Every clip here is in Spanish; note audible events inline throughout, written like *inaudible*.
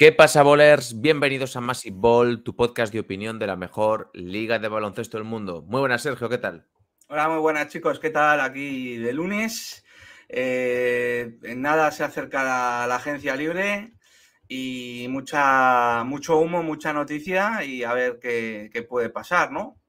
¿Qué pasa, bolers? Bienvenidos a Massive Ball, tu podcast de opinión de la mejor liga de baloncesto del mundo. Muy buenas, Sergio, ¿qué tal? Hola, muy buenas, chicos, ¿qué tal? Aquí de lunes. Eh, en nada se acerca la, agencia libre y mucha, mucho humo, mucha noticia y a ver qué puede pasar, ¿no?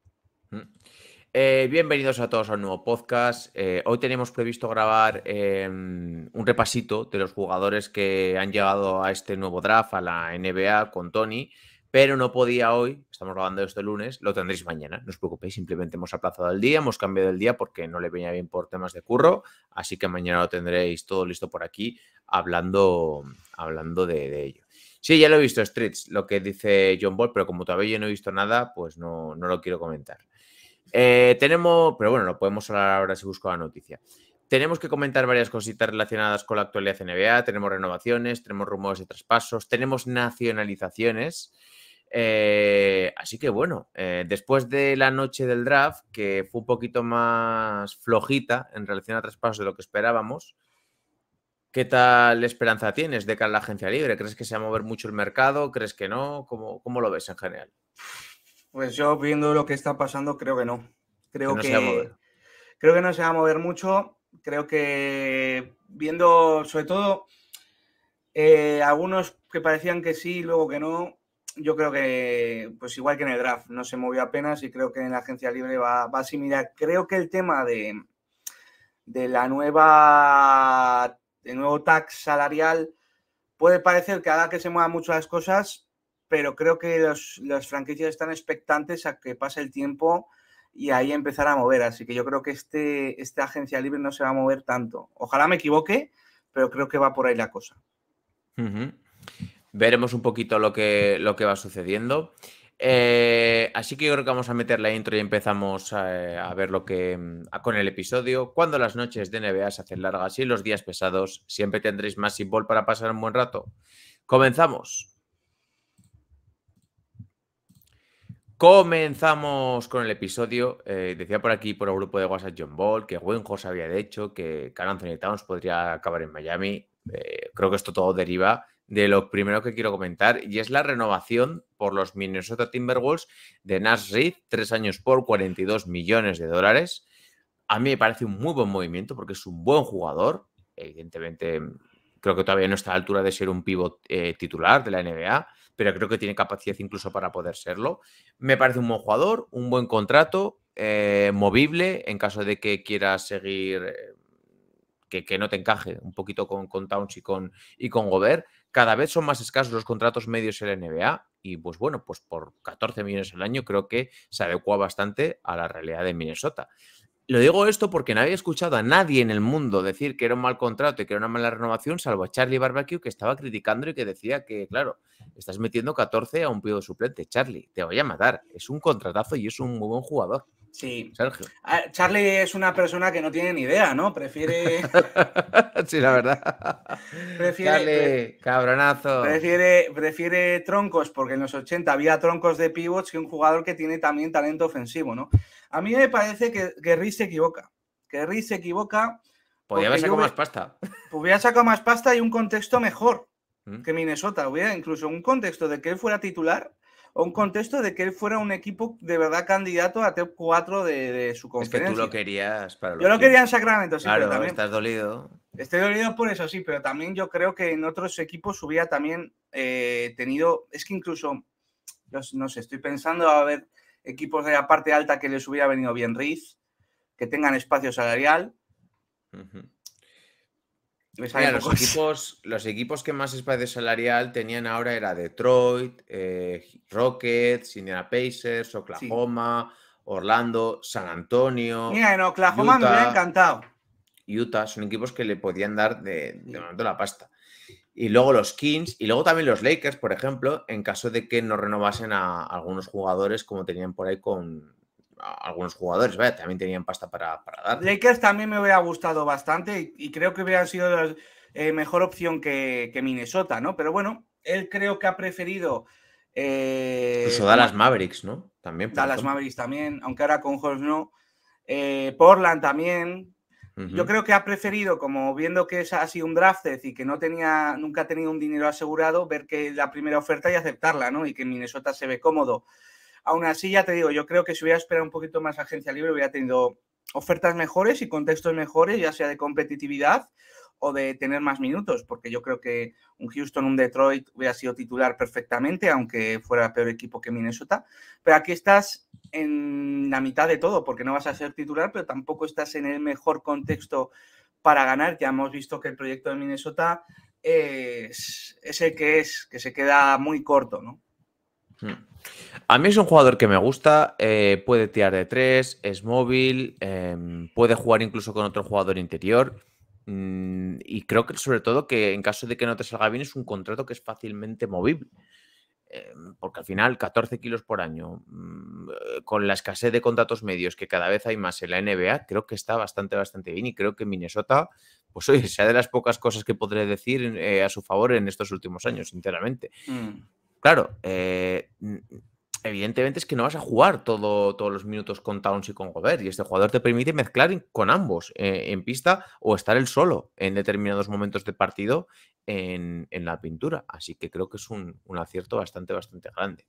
Eh, bienvenidos a todos a un nuevo podcast. Eh, hoy tenemos previsto grabar em, un repasito de los jugadores que han llegado a este nuevo draft, a la NBA con Tony, pero no podía hoy, estamos grabando este lunes, lo tendréis mañana, no os preocupéis, simplemente hemos aplazado el día, hemos cambiado el día porque no le venía bien por temas de curro, así que mañana lo tendréis todo listo por aquí hablando, hablando de, ello. Sí, ya lo he visto, Streets, lo que dice John Ball, pero como todavía yo no he visto nada, pues no, no lo quiero comentar. Eh, tenemos, pero bueno, lo podemos hablar ahora si busco la noticia. Tenemos que comentar varias cositas relacionadas con la actualidad NBA. Tenemos renovaciones, tenemos rumores de traspasos, tenemos nacionalizaciones. Eh, así que bueno, eh, después de la noche del draft, que fue un poquito más flojita en relación a traspasos de lo que esperábamos, ¿qué tal esperanza tienes de cara la agencia libre? ¿Crees que se va a mover mucho el mercado? ¿Crees que no? ¿Cómo, cómo lo ves en general? Pues yo viendo lo que está pasando, creo que no. Creo que, no creo que no se va a mover mucho. Creo que viendo, sobre todo, eh, algunos que parecían que sí, luego que no. Yo creo que, pues igual que en el draft, no se movió apenas y creo que en la agencia libre va, a similar. Creo que el tema de, la nueva, de nuevo tax salarial puede parecer que haga que se muevan mucho las cosas, pero creo que los, franquicios están expectantes a que pase el tiempo y ahí empezar a mover. Así que yo creo que este, esta agencia libre no se va a mover tanto. Ojalá me equivoque, pero creo que va por ahí la cosa. Veremos un poquito lo que, lo que va sucediendo. Eh, así que yo creo que vamos a meter la intro y empezamos eh, a, ver lo que mm, con el episodio. Cuando las noches de NBA se hacen largas y los días pesados, siempre tendréis más simbol para pasar un buen rato. Comenzamos. Comenzamos con el episodio. Eh, decía por aquí, por el grupo de WhatsApp John Ball, que Wenhorst había dicho hecho que Carl Anthony Towns podría acabar en Miami. Eh, creo que esto todo deriva de lo primero que quiero comentar y es la renovación por los Minnesota Timberwolves de Nash Reed, tres años por 42 millones de dólares. A mí me parece un muy buen movimiento porque es un buen jugador. Evidentemente, creo que todavía no está a la altura de ser un pivot eh, titular de la NBA pero creo que tiene capacidad incluso para poder serlo. Me parece un buen jugador, un buen contrato, eh, movible en caso de que quieras seguir, eh, que, no te encaje un poquito con, con Towns y con, y con Gobert. Cada vez son más escasos los contratos medios en la NBA y pues bueno, pues por 14 millones al año creo que se adecua bastante a la realidad de Minnesota. Lo digo esto porque no había escuchado a nadie en el mundo decir que era un mal contrato y que era una mala renovación, salvo a Charlie Barbecue, que estaba criticando y que decía que, claro, estás metiendo 14 a un pío suplente. Charlie, te voy a matar. Es un contratazo y es un muy buen jugador. Sí. Sergio. Charlie es una persona que no tiene ni idea, ¿no? Prefiere. *laughs* sí, la verdad. Prefiere. cabronazo. Prefiere, prefiere troncos, porque en los 80 había troncos de pivots que un jugador que tiene también talento ofensivo, ¿no? A mí me parece que, Riz se equivoca. Que se equivoca. Podría haber sacado más pasta. Hubiera sacado más pasta y un contexto mejor mm. que Minnesota. Hubiera incluso un contexto de que él fuera titular o un contexto de que él fuera un equipo de verdad candidato a top 4 de, su conferencia. Es que tú lo querías para Yo lo quería en Sacramento, Claro, también, estás dolido. Estoy dolido por eso, sí, pero también yo creo que en otros equipos hubiera también eh, tenido. Es que incluso. Yo, no sé, estoy pensando a ver equipos de la parte alta que les hubiera venido bien Riz, que tengan espacio salarial. los, equipos, los equipos que más espacio salarial tenían ahora era Detroit, eh, Rockets, Indiana Pacers, Oklahoma, Orlando, San Antonio. Mira, en Oklahoma me ha encantado. Utah son equipos que le podían dar de, de la pasta y luego los Kings y luego también los Lakers, por ejemplo, en caso de que no renovasen a algunos jugadores como tenían por ahí con algunos jugadores, también tenían pasta para, dar. Lakers también me hubiera gustado bastante y, creo que hubieran sido la eh, mejor opción que, Minnesota, ¿no? Pero bueno, él creo que ha preferido... Eh, Incluso Dallas Mavericks, ¿no? También. Dallas Mavericks también, aunque ahora con Jorge no. Eh, Portland también, yo creo que ha preferido, como viendo que es así un draft y que no tenía, nunca ha tenido un dinero asegurado, ver que la primera oferta y aceptarla, ¿no? Y que Minnesota se ve cómodo. Aún así, ya te digo, yo creo que si hubiera esperado un poquito más agencia libre, hubiera tenido ofertas mejores y contextos mejores, ya sea de competitividad o de tener más minutos, porque yo creo que un Houston, un Detroit hubiera sido titular perfectamente, aunque fuera peor equipo que Minnesota. Pero aquí estás en la mitad de todo, porque no vas a ser titular, pero tampoco estás en el mejor contexto para ganar. Ya hemos visto que el proyecto de Minnesota es, el que es, que se queda muy corto, ¿no? Hmm. A mí es un jugador que me gusta, eh, puede tirar de tres, es móvil, em, puede jugar incluso con otro jugador interior. Mm, y creo que sobre todo que en caso de que no te salga bien es un contrato que es fácilmente movible. Eh, porque al final 14 kilos por año, mm, eh, con la escasez de contratos medios que cada vez hay más en la NBA, creo que está bastante, bastante bien y creo que Minnesota, pues oye, sea de las pocas cosas que podré decir eh, a su favor en estos últimos años, sinceramente. Mm. Claro, evidentemente es que no vas a jugar todo, todos los minutos con Towns y con Gobert. Y este jugador te permite mezclar con ambos eh, en pista o estar él solo en determinados momentos de partido en, la pintura. Así que creo que es un, acierto bastante, bastante grande.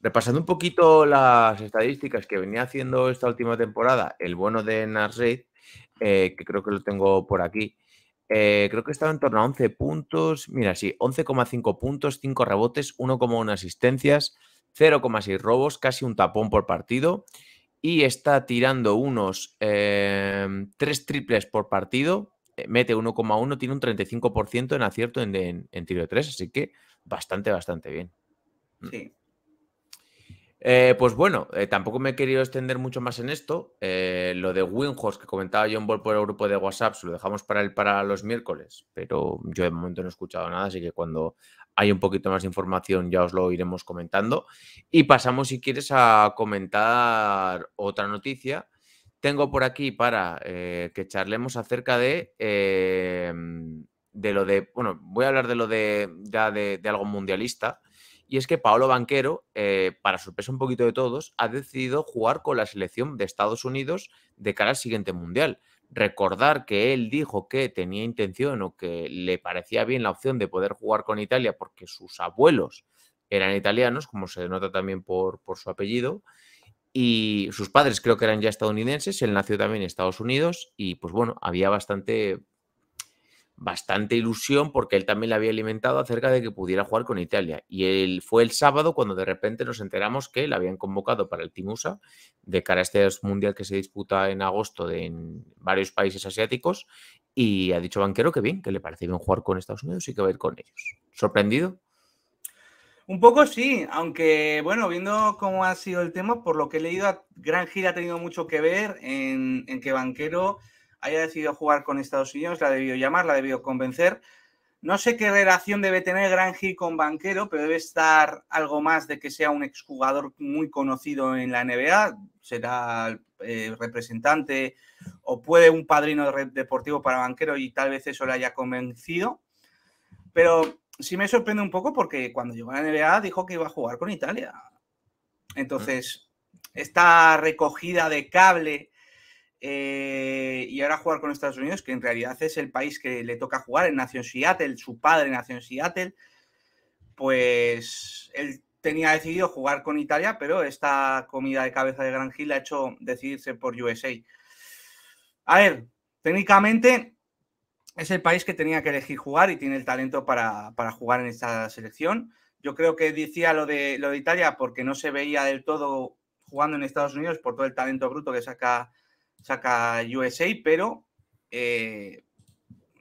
Repasando un poquito las estadísticas que venía haciendo esta última temporada, el bueno de Narset, eh, que creo que lo tengo por aquí. Eh, creo que estaba en torno a 11 puntos. Mira, sí, 11,5 puntos, 5 rebotes, 1,1 asistencias, 0,6 robos, casi un tapón por partido y está tirando unos 3 em, tres triples por partido, eh, mete 1,1, tiene un 35% en acierto en, tiro de tres, así que bastante, bastante bien. Mm. Sí. Eh, pues bueno, eh, tampoco me he querido extender mucho más en esto. lo de Winhorst que comentaba John Ball por el grupo de WhatsApp, lo dejamos para el, para los miércoles, pero yo de momento no he escuchado nada, así que cuando hay un poquito más de información, ya os lo iremos comentando. Y pasamos, si quieres, a comentar otra noticia. Tengo por aquí para eh, que charlemos acerca de, em, de lo de, bueno, voy a hablar de lo de, ya de, algo mundialista. Y es que Paolo Banquero, eh, para sorpresa un poquito de todos, ha decidido jugar con la selección de Estados Unidos de cara al siguiente mundial. Recordar que él dijo que tenía intención o que le parecía bien la opción de poder jugar con Italia porque sus abuelos eran italianos, como se denota también por, por su apellido, y sus padres creo que eran ya estadounidenses, él nació también en Estados Unidos y pues bueno, había bastante bastante ilusión porque él también le había alimentado acerca de que pudiera jugar con Italia. Y él, fue el sábado cuando de repente nos enteramos que la habían convocado para el Team de cara a este mundial que se disputa en agosto de, en varios países asiáticos. Y ha dicho Banquero que bien, que le parece bien jugar con Estados Unidos y que va a ir con ellos. ¿Sorprendido? Un poco sí, aunque bueno, viendo cómo ha sido el tema, por lo que he leído, Gran Gira ha tenido mucho que ver en, en que Banquero haya decidido jugar con Estados Unidos, la debió llamar, la debió convencer. No sé qué relación debe tener Granji con Banquero, pero debe estar algo más de que sea un exjugador muy conocido en la NBA. Será eh, representante o puede un padrino deportivo para Banquero y tal vez eso le haya convencido. Pero sí me sorprende un poco porque cuando llegó a la NBA dijo que iba a jugar con Italia. Entonces, mm. esta recogida de cable eh, y ahora jugar con Estados Unidos, que en realidad es el país que le toca jugar, en Nación Seattle, su padre nació en Seattle, pues él tenía decidido jugar con Italia, pero esta comida de cabeza de Gran Gil ha hecho decidirse por USA. A ver, técnicamente es el país que tenía que elegir jugar y tiene el talento para, para jugar en esta selección. Yo creo que decía lo de, lo de Italia porque no se veía del todo jugando en Estados Unidos por todo el talento bruto que saca saca USA, pero eh,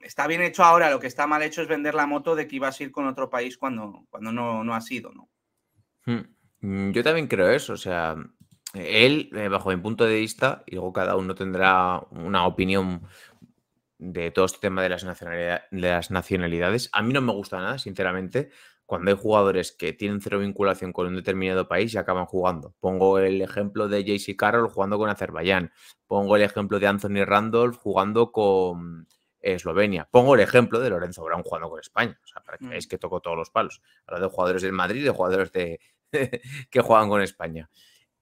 está bien hecho ahora, lo que está mal hecho es vender la moto de que ibas a ir con otro país cuando, cuando no, no ha sido, ¿no? Hmm. Mm, yo también creo eso, o sea, él, eh, bajo mi punto de vista, y luego cada uno tendrá una opinión de todo este tema de de las nacionalidades, a mí no me gusta nada, sinceramente cuando hay jugadores que tienen cero vinculación con un determinado país y acaban jugando. Pongo el ejemplo de JC Carroll jugando con Azerbaiyán. Pongo el ejemplo de Anthony Randolph jugando con Eslovenia. Pongo el ejemplo de Lorenzo Brown jugando con España. O para que veáis mm. que toco todos los palos. Hablo de jugadores del Madrid, de jugadores de *laughs* que juegan con España.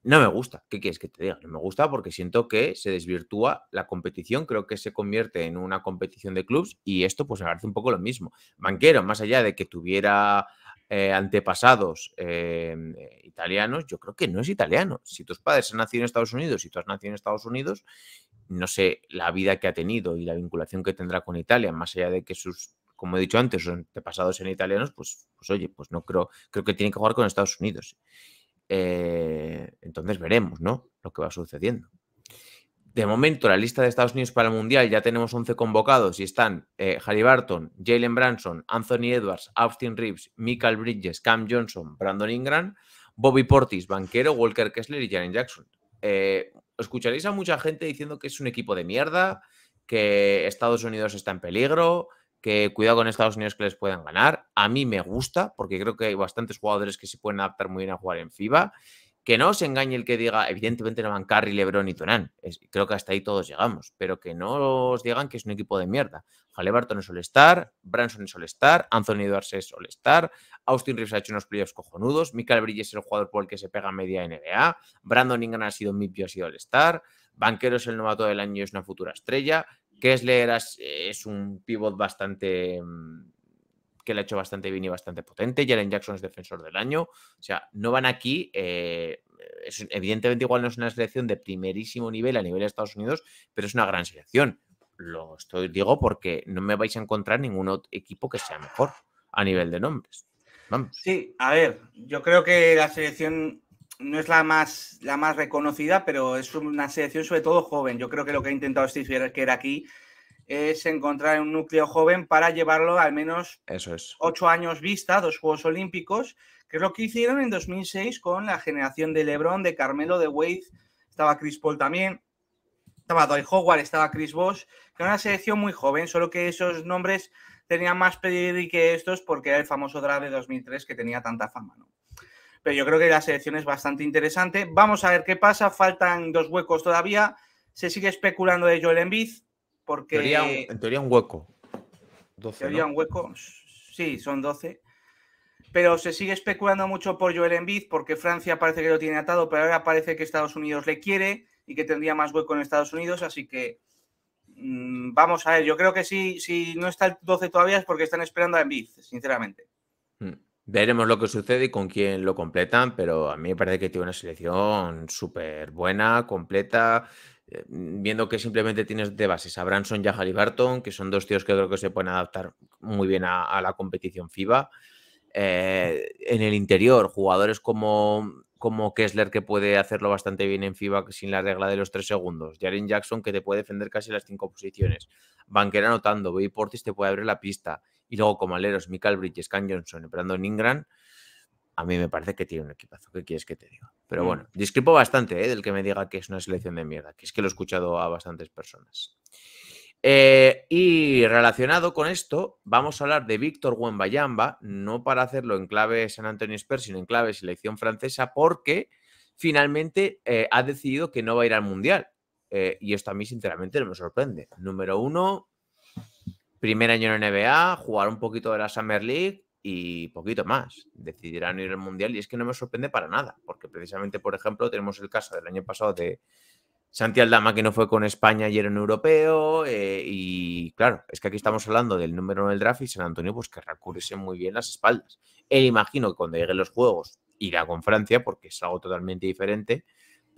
No me gusta. ¿Qué quieres que te diga? No me gusta porque siento que se desvirtúa la competición. Creo que se convierte en una competición de clubs y esto, pues, me parece un poco lo mismo. Banquero, más allá de que tuviera eh, antepasados eh, italianos, yo creo que no es italiano. Si tus padres han nacido en Estados Unidos y tú has nacido en Estados Unidos, no sé la vida que ha tenido y la vinculación que tendrá con Italia, más allá de que sus, como he dicho antes, sus antepasados sean italianos, pues, pues oye, pues no creo, creo que tiene que jugar con Estados Unidos. Eh, entonces veremos, ¿no? Lo que va sucediendo. De momento, la lista de Estados Unidos para el Mundial ya tenemos 11 convocados y están eh, Harry Barton, Jalen Branson, Anthony Edwards, Austin Reeves, Michael Bridges, Cam Johnson, Brandon Ingram, Bobby Portis, Banquero, Walker Kessler y Jalen Jackson. Eh, escucharéis a mucha gente diciendo que es un equipo de mierda, que Estados Unidos está en peligro, que cuidado con Estados Unidos que les puedan ganar. A mí me gusta, porque creo que hay bastantes jugadores que se pueden adaptar muy bien a jugar en FIBA. Que no os engañe el que diga, evidentemente no van Curry, Lebron y Tonán. creo que hasta ahí todos llegamos, pero que no os digan que es un equipo de mierda. Barton es all Branson es all Anthony Edwards es all Austin Reeves ha hecho unos playoffs cojonudos, Michael Bridges es el jugador por el que se pega media NBA, Brandon Ingram ha sido MIP y ha sido Banquero es el novato del año y es una futura estrella. Kessler eh, es un pivot bastante mm, que le ha hecho bastante bien y bastante potente. Jalen Jackson es defensor del año. O sea, no van aquí. Eh, es, evidentemente, igual no es una selección de primerísimo nivel a nivel de Estados Unidos, pero es una gran selección. Lo estoy, digo porque no me vais a encontrar ningún equipo que sea mejor a nivel de nombres. Sí, a ver, yo creo que la selección no es la más, la más reconocida, pero es una selección sobre todo joven. Yo creo que lo que ha intentado Steve que era aquí es encontrar un núcleo joven para llevarlo al menos Eso es. ocho años vista, dos Juegos Olímpicos, que es lo que hicieron en 2006 con la generación de LeBron, de Carmelo, de Wade, estaba Chris Paul también, estaba Dwight Howard, estaba Chris Bosh, que era una selección muy joven, solo que esos nombres tenían más pedido que estos porque era el famoso draft de 2003 que tenía tanta fama, ¿no? pero yo creo que la selección es bastante interesante. Vamos a ver qué pasa, faltan dos huecos todavía, se sigue especulando de Joel Embiid, porque... En teoría, un, en teoría un hueco. 12, teoría un hueco, sí, son 12. Pero se sigue especulando mucho por Joel Embiid, porque Francia parece que lo tiene atado, pero ahora parece que Estados Unidos le quiere y que tendría más hueco en Estados Unidos, así que mm, vamos a ver, yo creo que si, si no está el 12 todavía es porque están esperando a Embiid, sinceramente. Veremos lo que sucede y con quién lo completan, pero a mí me parece que tiene una selección súper buena, completa. Eh, viendo que simplemente tienes de bases a Branson y a Halliburton, que son dos tíos que creo que se pueden adaptar muy bien a, la competición FIBA. Eh, en el interior, jugadores como, como Kessler, que puede hacerlo bastante bien en FIBA sin la regla de los tres segundos. Jaren Jackson, que te puede defender casi las cinco posiciones. Banquera anotando, Bobby Portis te puede abrir la pista. Y luego como aleros, Michael Bridges, Can Johnson Brandon Ingram, a mí me parece que tiene un equipazo. ¿Qué quieres que te diga? Pero mm. bueno, discrepo bastante ¿eh? del que me diga que es una selección de mierda, que es que lo he escuchado a bastantes personas. Eh, y relacionado con esto, vamos a hablar de Víctor Wembayamba, no para hacerlo en clave San Antonio Spurs, sino en clave selección francesa, porque finalmente eh, ha decidido que no va a ir al Mundial. Eh, y esto a mí, sinceramente, no me sorprende. Número uno, primer año en NBA, jugar un poquito de la Summer League y poquito más. Decidirán ir al Mundial y es que no me sorprende para nada, porque precisamente, por ejemplo, tenemos el caso del año pasado de Santi Aldama, que no fue con España y era un europeo. Eh, y claro, es que aquí estamos hablando del número uno del draft y San Antonio, pues que recurrirse muy bien las espaldas. Él imagino que cuando lleguen los juegos irá con Francia, porque es algo totalmente diferente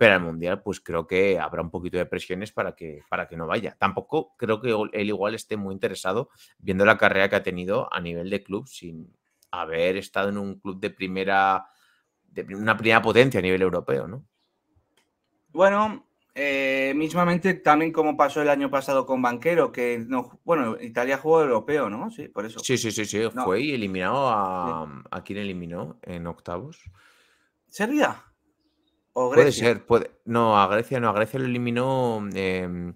pero al Mundial pues creo que habrá un poquito de presiones para que, para que no vaya. Tampoco creo que él igual esté muy interesado viendo la carrera que ha tenido a nivel de club sin haber estado en un club de primera, de una primera potencia a nivel europeo, ¿no? Bueno, eh, mismamente también como pasó el año pasado con Banquero, que no, bueno, Italia jugó europeo, ¿no? Sí, por eso. Sí, sí, sí, sí, fue y eliminado a, a quien eliminó en octavos. Serbia. Puede ser, puede... No, a Grecia no, a Grecia lo eliminó. Em,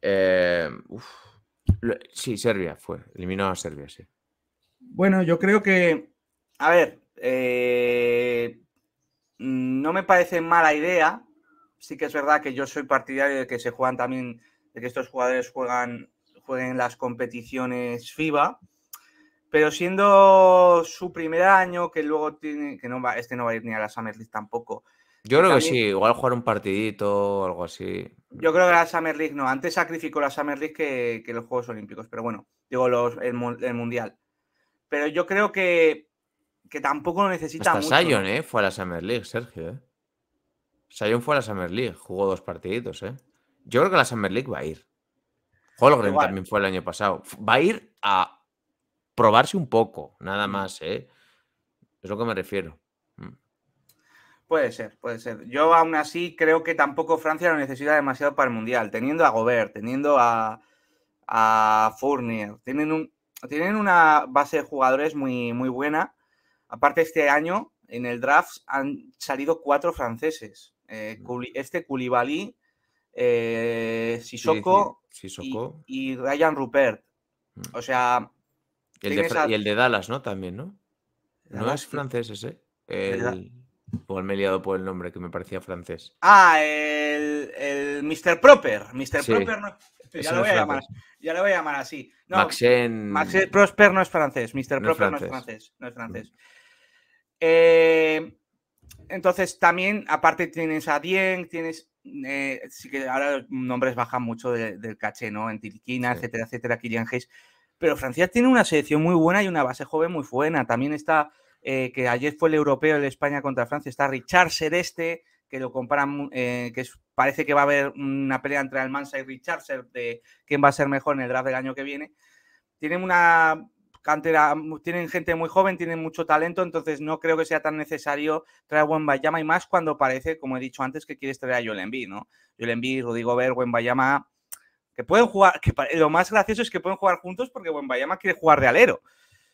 em, sí, Serbia fue, eliminó a Serbia, sí. Bueno, yo creo que, a ver, eh, no me parece mala idea. Sí que es verdad que yo soy partidario de que se juegan también, de que estos jugadores juegan, jueguen las competiciones FIBA. Pero siendo su primer año, que luego tiene, que no va, este no va a ir ni a la Summer League tampoco, yo creo que sí, igual jugar un partidito o algo así. Yo creo que la Summer League no, antes sacrificó la Summer League que, los Juegos Olímpicos, pero bueno, digo los, el, Mundial. Pero yo creo que, tampoco lo necesita Hasta Sion, ¿eh? Fue a la Summer League, Sergio, ¿eh? Sion fue a la Summer League, jugó dos partiditos, ¿eh? Yo creo que la Summer League va a ir. Holgren también fue el año pasado. Va a ir a probarse un poco, nada más, ¿eh? Es lo que me refiero. Puede ser, puede ser. Yo aún así creo que tampoco Francia lo necesita demasiado para el Mundial, teniendo a Gobert, teniendo a, Fournier. Tienen, un, tienen una base de jugadores muy, muy buena. Aparte, este año en el draft han salido cuatro franceses. Eh, mm. este Koulibaly, eh, Sissoko, Y, Ryan Rupert. Mm. O sea... Y el, de, Dallas, ¿no? También, ¿no? no es franceses, ¿eh? El o me he liado por el nombre que me parecía francés. Ah, el, el Mr. Proper. Mr. Proper no. Este, ya lo, voy a llamar, ya lo voy a llamar así. Maxen... Maxen Prosper no es francés. Mr. Proper no es francés. No es francés. Eh, entonces, también, aparte, tienes a Dien, tienes. Eh, sí que ahora los nombres bajan mucho del caché, ¿no? En Tiliquina, etcétera, etcétera, Kylian Hayes. Pero Francia tiene una selección muy buena y una base joven muy buena. También está eh, que ayer fue el europeo, de España contra Francia, está Richard Sereste, que lo comparan, eh, que parece que va a haber una pelea entre Almansa y Richardson de quién va a ser mejor en el draft del año que viene. Tienen una cantera, tienen gente muy joven, tienen mucho talento, entonces no creo que sea tan necesario traer a Bayama y más cuando parece, como he dicho antes, que quieres traer a Joel Embiid, ¿no? Joel Embiid, Rodrigo Ver, Bayama que pueden jugar, que lo más gracioso es que pueden jugar juntos porque Bayama quiere jugar de alero,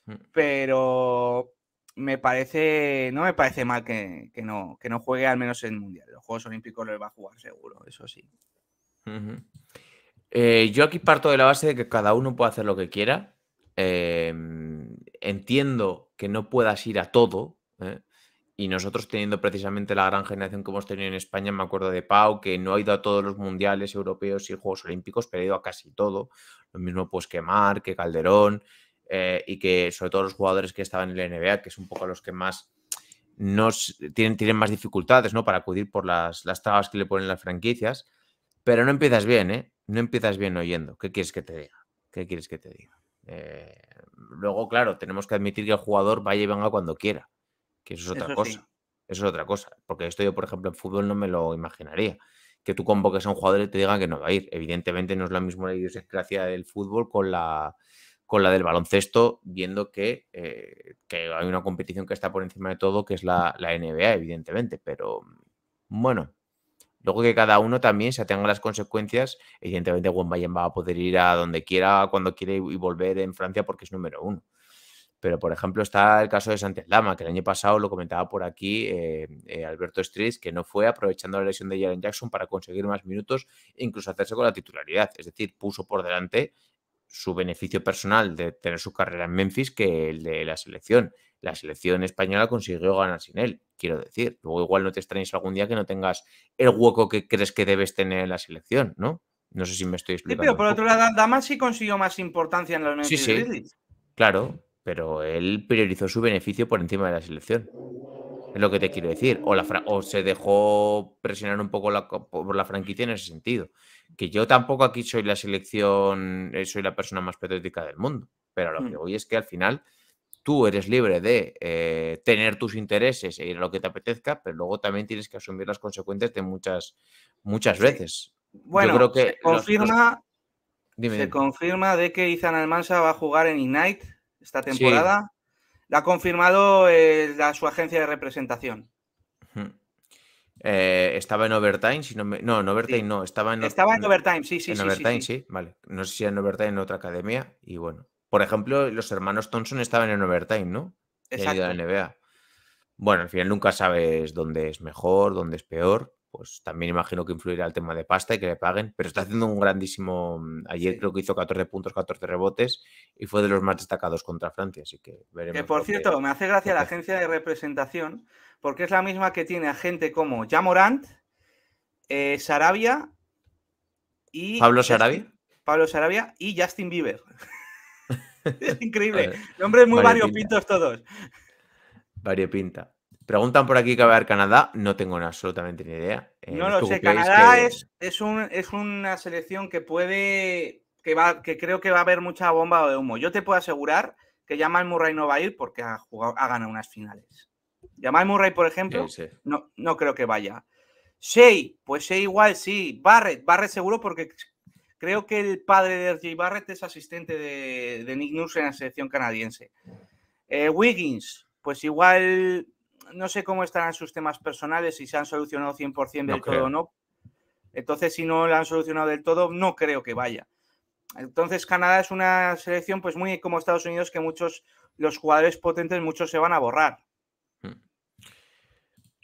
mm. pero me parece, no me parece mal que, que, no, que no juegue al menos en Mundial. Los Juegos Olímpicos los va a jugar seguro, eso sí. Eh, yo aquí parto de la base de que cada uno puede hacer lo que quiera. Eh, entiendo que no puedas ir a todo. ¿eh? Y nosotros teniendo precisamente la gran generación que hemos tenido en España, me acuerdo de Pau, que no ha ido a todos los mundiales europeos y Juegos Olímpicos, pero ha ido a casi todo. Lo mismo pues que Mar, que Calderón, eh, y que sobre todo los jugadores que estaban en la NBA, que es un poco los que más nos tienen, tienen más dificultades ¿no? para acudir por las, las trabas que le ponen las franquicias, pero no empiezas bien, ¿eh? No empiezas bien oyendo. ¿Qué quieres que te diga? ¿Qué quieres que te diga? Eh, luego, claro, tenemos que admitir que el jugador vaya y venga cuando quiera, que eso es otra cosa. Eso es otra cosa, porque esto yo, por ejemplo, en fútbol no me lo imaginaría. Que tú convoques a un jugador y te digan que no va a ir. Evidentemente no es la misma la idiosincrasia del fútbol con la, con la del baloncesto, viendo eh, que, hay una competición que está por encima de todo, que es la, NBA, evidentemente. Pero mm, bueno, luego que cada uno también se atenga las consecuencias. Evidentemente, Wembayen va a poder ir a donde quiera, cuando quiera y volver en Francia porque es número uno. Pero, por ejemplo, está el caso de Santiago Lama, que el año pasado lo comentaba por aquí eh, eh, Alberto Stris, que no fue aprovechando la lesión de Jalen Jackson para conseguir más minutos e incluso hacerse con la titularidad. Es decir, puso por delante su beneficio personal de tener su carrera en Memphis que el de la selección. La selección española consiguió ganar sin él, quiero decir. Luego igual no te extrañes algún día que no tengas el hueco que crees que debes tener en la selección, ¿no? No sé si me estoy explicando. Sí, pero por otro lado, Damas sí consiguió más importancia en los Memphis Claro, pero él priorizó su beneficio por encima de la selección. Es lo que te quiero decir. O, la se dejó presionar un poco por la franquicia en ese sentido. Que yo tampoco aquí soy la selección, eh, soy la persona más patriótica del mundo. Pero lo que mm. voy es que al final tú eres libre de eh, tener tus intereses e ir a lo que te apetezca, pero luego también tienes que asumir las consecuencias de muchas, muchas veces. Bueno, se confirma, se confirma de que Izan Almansa va a jugar en Ignite esta temporada. La ha confirmado eh, la, su agencia de representación. Eh, estaba en overtime, si no No, en overtime no, estaba en... Estaba en overtime, sí, sí. En overtime, sí, vale. No sé si en overtime en otra academia y bueno. Por ejemplo, los hermanos Thompson estaban en overtime, ¿no? Exacto. En la NBA. Bueno, al final nunca sabes dónde es mejor, dónde es peor pues también imagino que influirá el tema de pasta y que le paguen, pero está haciendo un grandísimo, mm, ayer creo que hizo 14 puntos, 14 rebotes y fue de los más destacados contra Francia, así que veremos. Que por cierto, me hace gracia la agencia de representación, porque es la misma que tiene a gente como Jamorant, eh, Sarabia y... Pablo Sarabia. Pablo Sarabia y Justin Bieber. *laughs* es increíble. Nombres muy variopintos todos. Variopinta. Preguntan por aquí que va a haber Canadá. No tengo absolutamente ni idea. Eh, no lo sé. Canadá es, es, una selección que puede. Que, va, que creo que va a haber mucha bomba de humo. Yo te puedo asegurar que Jamal Murray no va a ir porque ha, ha ganado unas finales. Jamal Murray, por ejemplo, No, no creo que vaya. Shea, pues Shea igual sí. Barrett, Barrett seguro porque creo que el padre de RJ Barrett es asistente de, Nick Nurse en la selección canadiense. Eh, Wiggins, pues igual no sé cómo estarán sus temas personales, si se han solucionado 100% del todo o no. Entonces, si no lo han solucionado del todo, no creo que vaya. Entonces, Canadá es una selección, pues muy como Estados Unidos, que muchos, los jugadores potentes, muchos se van a borrar. Hmm.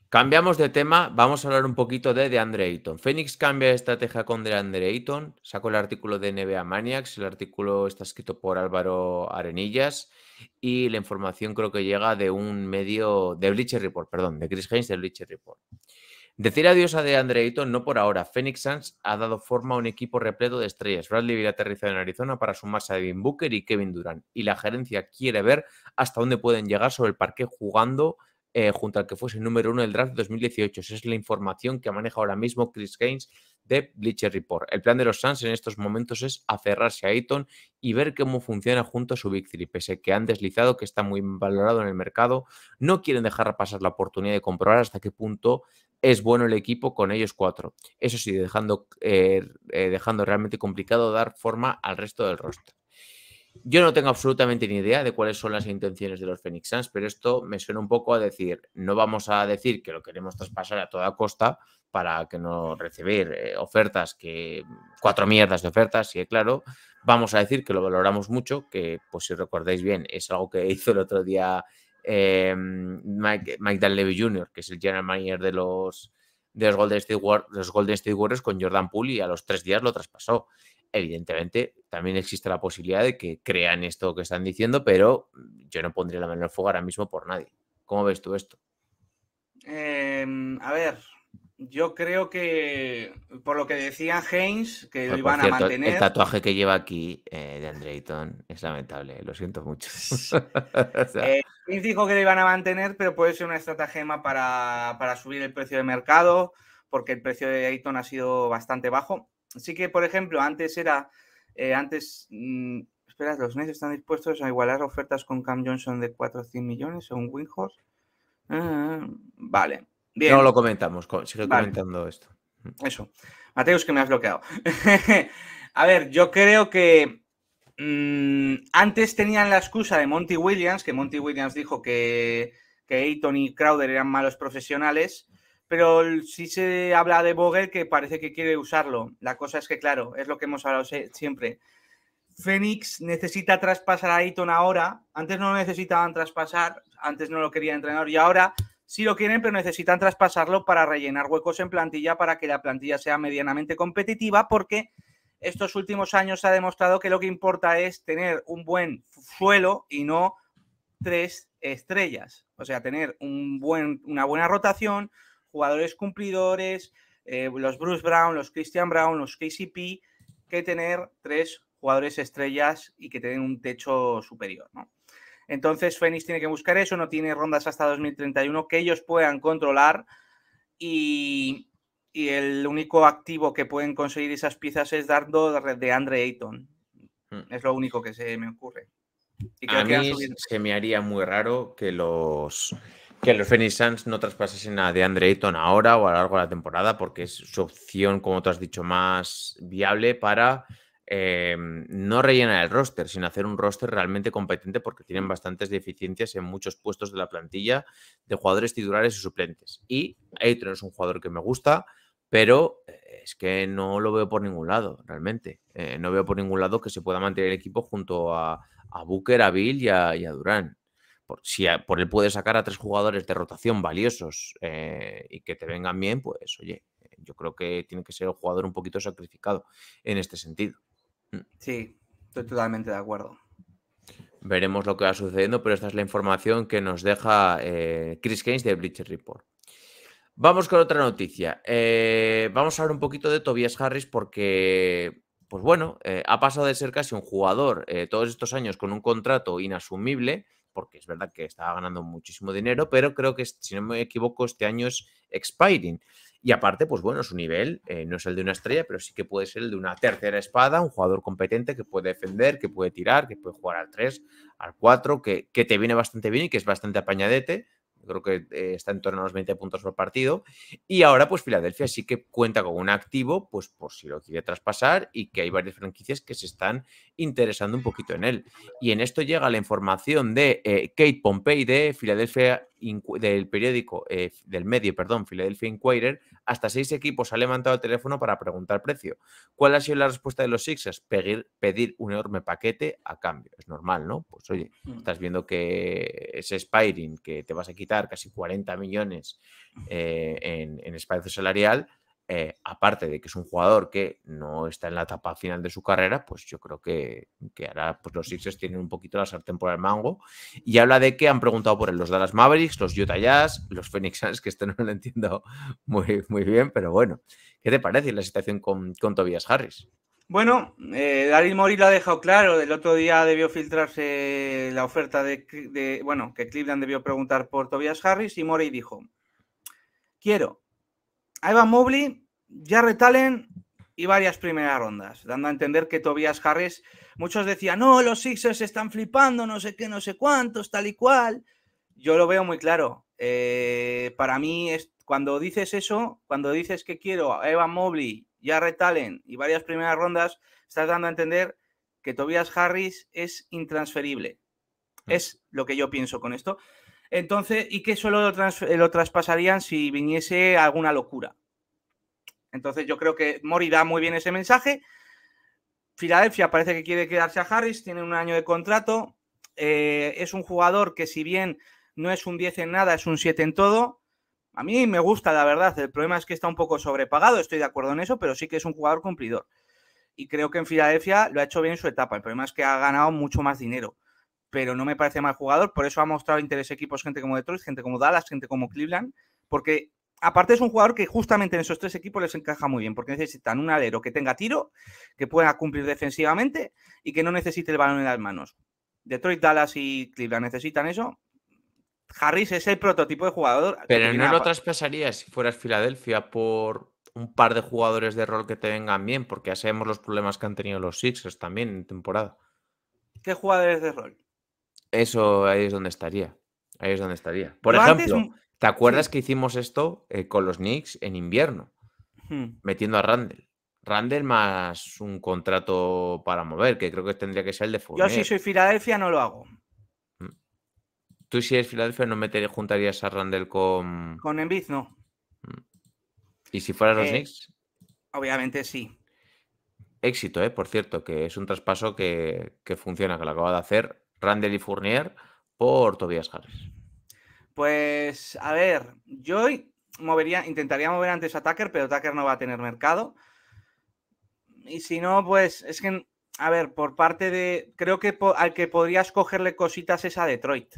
Cambiamos de tema, vamos a hablar un poquito de DeAndre Ayton. Phoenix cambia de estrategia con DeAndre Ayton. Sacó el artículo de NBA Maniacs, el artículo está escrito por Álvaro Arenillas y la información creo que llega de un medio, de Bleacher Report, perdón, de Chris Haynes de Bleacher Report. Decir adiós a DeAndre Ayton, no por ahora. Phoenix Suns ha dado forma a un equipo repleto de estrellas. Bradley Beal aterrizado en Arizona para sumarse a Devin Booker y Kevin Durant. Y la gerencia quiere ver hasta dónde pueden llegar sobre el parque jugando eh, junto al que fuese número uno del draft 2018. Esa es la información que maneja ahora mismo Chris Haynes de Bleacher Report. El plan de los Suns en estos momentos es aferrarse a Ayton y ver cómo funciona junto a su Big Three, pese que han deslizado que está muy valorado en el mercado. No quieren dejar pasar la oportunidad de comprobar hasta qué punto es bueno el equipo con ellos cuatro. Eso sí, dejando, eh, eh, dejando realmente complicado dar forma al resto del roster. Yo no tengo absolutamente ni idea de cuáles son las intenciones de los Phoenix Suns, pero esto me suena un poco a decir, no vamos a decir que lo queremos traspasar a toda costa para que no recibir eh, ofertas que cuatro mierdas de ofertas, sí, claro, vamos a decir que lo valoramos mucho, que pues si recordáis bien, es algo que *laughs* hizo el otro día em, Mike, Mike Jr., que es el general manager de los los Golden State, los Golden State Warriors con Jordan Poole y a los tres días lo traspasó evidentemente también existe la posibilidad de que crean esto que están diciendo, pero mm, yo no pondría la menor el fuego ahora mismo por nadie. ¿Cómo ves tú esto? Em, a ver, yo creo que por lo que decía Haynes, que lo pues, iban a mantener. El tatuaje que lleva aquí eh, de Andreyton es lamentable, lo siento mucho. *laughs* o eh, Haynes dijo que lo iban a mantener, pero puede ser una estratagema para, subir el precio de mercado, porque el precio de Ayton ha sido bastante bajo sí que, por ejemplo, antes era, eh, antes, mm, espera, los Nets están dispuestos a igualar ofertas con Cam Johnson de 400 millones, o un Ah, vale, bien. No lo comentamos, sigue comentando esto. Eso. Mateus, que me has bloqueado. *laughs* a ver, yo creo que mm, antes tenían la excusa de Monty Williams, que Monty Williams dijo que, que Ayton y Crowder eran malos profesionales pero sí se habla de Vogel que parece que quiere usarlo. La cosa es que, claro, es lo que hemos hablado siempre. Fénix necesita traspasar a Ayton ahora. Antes no lo necesitaban traspasar, antes no lo quería entrenar... y ahora sí lo quieren, pero necesitan traspasarlo para rellenar huecos en plantilla para que la plantilla sea medianamente competitiva porque estos últimos años se ha demostrado que lo que importa es tener un buen suelo y no tres estrellas. O sea, tener un buen, una buena rotación, jugadores cumplidores, eh, los Bruce Brown, los Christian Brown, los KCP, que tener tres jugadores estrellas y que tienen un techo superior. ¿no? Entonces, Phoenix tiene que buscar eso, no tiene rondas hasta 2031 que ellos puedan controlar y, el único activo que pueden conseguir esas piezas es dardo de Andre Ayton. Hmm. Es lo único que se me ocurre. Y creo a que se me haría muy raro que los que los Phoenix Suns no traspasasen a DeAndre Ayton ahora o a lo largo de la temporada, porque es su opción, como tú has dicho, más viable para em, no rellenar el roster, sino hacer un roster realmente competente, porque tienen bastantes deficiencias en muchos puestos de la plantilla de jugadores titulares y suplentes. Y Ayton es un jugador que me gusta, pero eh, es que no lo veo por ningún lado, realmente. Eh, no veo por ningún lado que se pueda mantener el equipo junto a, Booker, a Bill y a, y a Durán si por él puede sacar a tres jugadores de rotación valiosos eh, y que te vengan bien, pues oye, yo creo que tiene que ser un jugador un poquito sacrificado en este sentido. Mm. Sí, estoy totalmente de acuerdo. Veremos lo que va sucediendo, pero esta es la información que nos deja eh, Chris Keynes de Bleacher Report. Vamos con otra noticia. Eh, vamos a hablar un poquito de Tobias Harris porque, pues bueno, ha pasado de ser casi un jugador todos estos años con un contrato inasumible porque es verdad que estaba ganando muchísimo dinero, pero creo que, si no me equivoco, este año es expiring. Y aparte, pues bueno, su nivel eh, no es el de una estrella, pero sí que puede ser el de una tercera espada, un jugador competente que puede defender, que puede tirar, que puede jugar al 3, al 4, que, que te viene bastante bien y que es bastante apañadete, creo que eh, está en torno a los 20 puntos por partido. Y ahora, pues Filadelfia sí que cuenta con un activo, pues por si lo quiere traspasar y que hay varias franquicias que se están interesando un poquito en él. Y en esto llega la información de eh, Kate Pompey de Filadelfia, del periódico, eh, del medio, perdón, Philadelphia Inquirer, hasta seis equipos han levantado el teléfono para preguntar precio. ¿Cuál ha sido la respuesta de los Sixers? Pedir, pedir un enorme paquete a cambio. Es normal, ¿no? Pues oye, mm. estás viendo que ese Spiring, que te vas a quitar casi 40 millones eh, en espacio salarial, eh, aparte de que es un jugador que no está en la etapa final de su carrera, pues yo creo que, que ahora pues los Sixers tienen un poquito la sartén por el mango. Y habla de que han preguntado por él los Dallas Mavericks, los Utah Jazz, los Phoenix Suns, que este *laughs* no lo entiendo muy, muy bien, pero bueno. ¿Qué te parece la situación con, Tobias Harris? Bueno, eh, Daryl Mori lo ha dejado claro. El otro día debió filtrarse la oferta de, bueno, que Cleveland debió preguntar por Tobias Harris y Mori dijo, quiero a Evan Mobley ya Allen y varias primeras rondas, dando a entender que Tobias Harris, muchos decían, no, los Sixers están flipando, no sé qué, no sé cuántos, tal y cual. Yo lo veo muy claro. Eh, para mí, es, cuando dices eso, cuando dices que quiero a Evan Mobley, ya retalen y varias primeras rondas, estás dando a entender que Tobias Harris es intransferible. Mm. Es lo que yo pienso con esto. Entonces, y que solo lo traspasarían si viniese alguna locura. Entonces yo creo que Mori da muy bien ese mensaje. Filadelfia parece que quiere quedarse a Harris, tiene un año de contrato. Eh, es un jugador que si bien no es un 10 en nada, es un 7 en todo. A mí me gusta, la verdad. El problema es que está un poco sobrepagado, estoy de acuerdo en eso, pero sí que es un jugador cumplidor. Y creo que en Filadelfia lo ha hecho bien en su etapa. El problema es que ha ganado mucho más dinero. Pero no me parece mal jugador, por eso ha mostrado interés equipos, gente como Detroit, gente como Dallas, gente como Cleveland, porque aparte es un jugador que justamente en esos tres equipos les encaja muy bien, porque necesitan un alero que tenga tiro, que pueda cumplir defensivamente y que no necesite el balón en las manos. Detroit, Dallas y Cleveland necesitan eso. Harris es el prototipo de jugador. Pero no lo traspasarías si fueras Filadelfia por un par de jugadores de rol que te vengan bien, porque ya sabemos los problemas que han tenido los Sixers también en temporada. ¿Qué jugadores de rol? Eso ahí es donde estaría. Ahí es donde estaría. Por ejemplo, ¿Te acuerdas que hicimos esto eh, con los Knicks en invierno? Hmm. Metiendo a Randall. Randall más un contrato para mover, que creo que tendría que ser el de Fournier. Yo si soy Filadelfia no lo hago. Mm. Tú si eres Filadelfia no juntarías a Randall con... Con Enviz, no. Mm. ¿Y si fueras los eh, Knicks? Obviamente sí. Éxito, ¿eh? por cierto, que es un traspaso que, funciona, que lo acaba de hacer Randall y Fournier por Tobias Harris. Pues, a ver, yo movería, intentaría mover antes a Tucker, pero Tucker no va a tener mercado. Y si no, pues es que, a ver, por parte de. Creo que al que podría escogerle cositas es a Detroit.